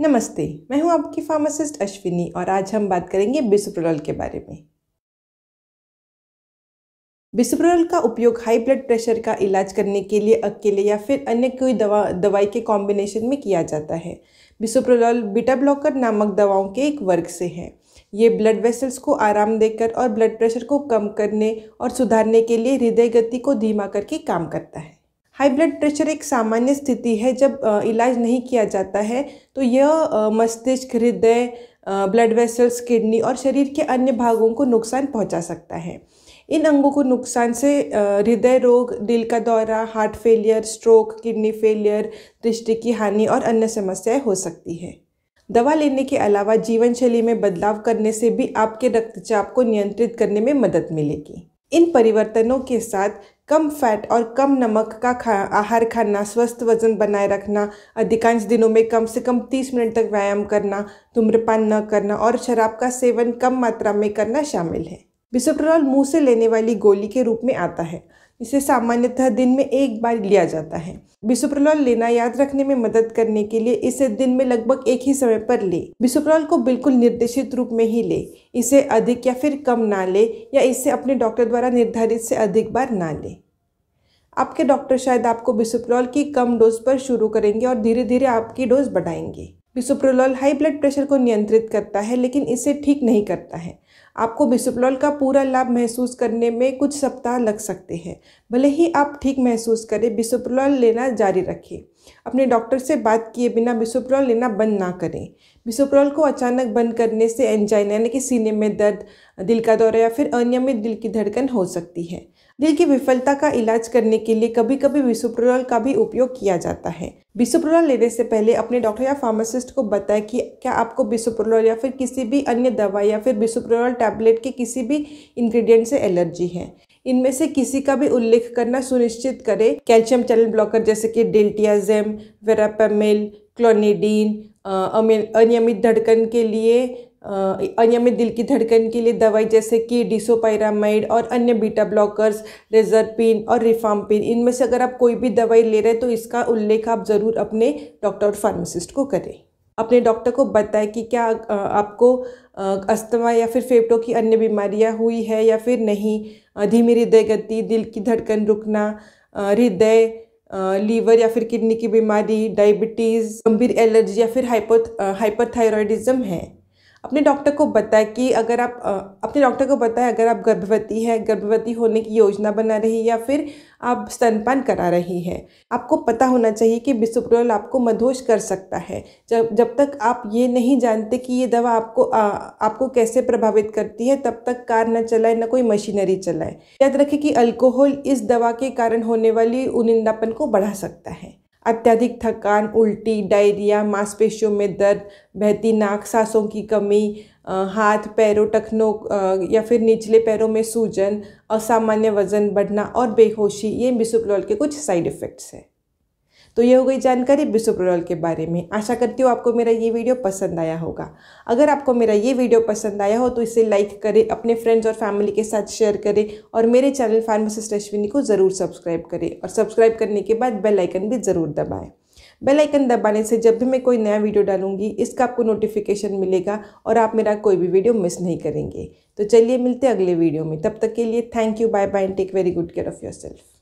नमस्ते मैं हूं आपकी फार्मासिस्ट अश्विनी और आज हम बात करेंगे बिसुप्रोल के बारे में बिसुप्रोल का उपयोग हाई ब्लड प्रेशर का इलाज करने के लिए अकेले या फिर अन्य कोई दवा दवाई के कॉम्बिनेशन में किया जाता है बिसुप्रोल बीटा ब्लॉकर नामक दवाओं के एक वर्ग से है ये ब्लड वेसल्स को आराम देकर और ब्लड प्रेशर को कम करने और सुधारने के लिए हृदय गति को धीमा करके काम करता है हाई ब्लड प्रेशर एक सामान्य स्थिति है जब इलाज नहीं किया जाता है तो यह मस्तिष्क हृदय ब्लड वेसल्स किडनी और शरीर के अन्य भागों को नुकसान पहुंचा सकता है इन अंगों को नुकसान से हृदय रोग दिल का दौरा heart failure stroke kidney failure दृष्टि की हानि और अन्य समस्याएं हो सकती है दवा लेने के अलावा जीवन शैली में बदलाव करने से भी आपके रक्तचाप को नियंत्रित करने में मदद मिलेगी इन परिवर्तनों के साथ कम फैट और कम नमक का खा आहार खाना स्वस्थ वजन बनाए रखना अधिकांश दिनों में कम से कम 30 मिनट तक व्यायाम करना धूम्रपान न करना और शराब का सेवन कम मात्रा में करना शामिल है बिसोप्रोल मुंह से लेने वाली गोली के रूप में आता है इसे सामान्यतः दिन में एक बार लिया जाता है बिसोप्रोल लेना याद रखने में मदद करने के लिए इसे दिन में लगभग एक ही समय पर ले बिसोप्रोल को बिल्कुल निर्देशित रूप में ही ले इसे अधिक या फिर कम ना ले या इसे अपने डॉक्टर द्वारा निर्धारित से अधिक बार ना ले आपके डॉक्टर शायद आपको बिसोप्रोल की कम डोज पर शुरू करेंगे और धीरे धीरे आपकी डोज बढ़ाएंगे बिसोप्रोल हाई ब्लड प्रेशर को नियंत्रित करता है लेकिन इसे ठीक नहीं करता है आपको बिसोप्लॉल का पूरा लाभ महसूस करने में कुछ सप्ताह लग सकते हैं भले ही आप ठीक महसूस करें बिसोप्लॉल लेना जारी रखें अपने डॉक्टर से बात किए बिना बिसोप्रॉल लेना बंद ना करें बिसोप्रॉल को अचानक बंद करने से एंजाइन यानी कि सीने में दर्द दिल का दौरा या फिर अनियमित दिल की धड़कन हो सकती है दिल की विफलता का इलाज करने के लिए कभी कभी विसुप्रोल का भी उपयोग किया जाता है बिसुप्रोल लेने से पहले अपने डॉक्टर या फार्मासिस्ट को बताएं कि क्या आपको बिसुप्रोल या फिर किसी भी अन्य दवा या फिर बिसुप्रोल टैबलेट के किसी भी इंग्रेडिएंट से एलर्जी है इनमें से किसी का भी उल्लेख करना सुनिश्चित करें कैल्शियम चैनल ब्लॉकर जैसे कि डेल्टियाजेम वेरापेमिल क्लोनिडीन अनियमित धड़कन के लिए अनियमित दिल की धड़कन के लिए दवाई जैसे कि डिसोपायरामाइड और अन्य बीटा ब्लॉकर्स रेजरपिन और रिफामपिन इनमें से अगर आप कोई भी दवाई ले रहे हैं तो इसका उल्लेख आप ज़रूर अपने डॉक्टर और फार्मासिस्ट को करें अपने डॉक्टर को बताएं कि क्या आपको अस्थमा या फिर फेफड़ों की अन्य बीमारियां हुई है या फिर नहीं धीमी हृदय गति दिल की धड़कन रुकना हृदय लीवर या फिर किडनी की बीमारी डायबिटीज़ गंभीर एलर्जी या फिर हाइपो हाइपरथायरॉयडिज्म है अपने डॉक्टर को बताएं कि अगर आप अपने डॉक्टर को बताएं अगर आप गर्भवती हैं गर्भवती होने की योजना बना रही या फिर आप स्तनपान करा रही हैं आपको पता होना चाहिए कि बिसुप्रोल आपको मधोश कर सकता है जब जब तक आप ये नहीं जानते कि ये दवा आपको आ, आपको कैसे प्रभावित करती है तब तक कार ना चलाए ना कोई मशीनरी चलाए याद रखें कि अल्कोहल इस दवा के कारण होने वाली उनिंदापन को बढ़ा सकता है अत्यधिक थकान उल्टी डायरिया मांसपेशियों में दर्द बहती नाक सांसों की कमी हाथ पैरों टखनों या फिर निचले पैरों में सूजन असामान्य वजन बढ़ना और बेहोशी ये बिसुप्लोल के कुछ साइड इफ़ेक्ट्स हैं तो ये हो गई जानकारी बिसोप्रोलॉल के बारे में आशा करती हूँ आपको मेरा ये वीडियो पसंद आया होगा अगर आपको मेरा ये वीडियो पसंद आया हो तो इसे लाइक करें अपने फ्रेंड्स और फैमिली के साथ शेयर करें और मेरे चैनल फार्मासिस्ट अश्विनी को ज़रूर सब्सक्राइब करें और सब्सक्राइब करने के बाद बेलाइकन भी ज़रूर दबाएँ बेल आइकन दबाने से जब भी मैं कोई नया वीडियो डालूंगी इसका आपको नोटिफिकेशन मिलेगा और आप मेरा कोई भी वीडियो मिस नहीं करेंगे तो चलिए मिलते अगले वीडियो में तब तक के लिए thank you bye bye and take very good care of your self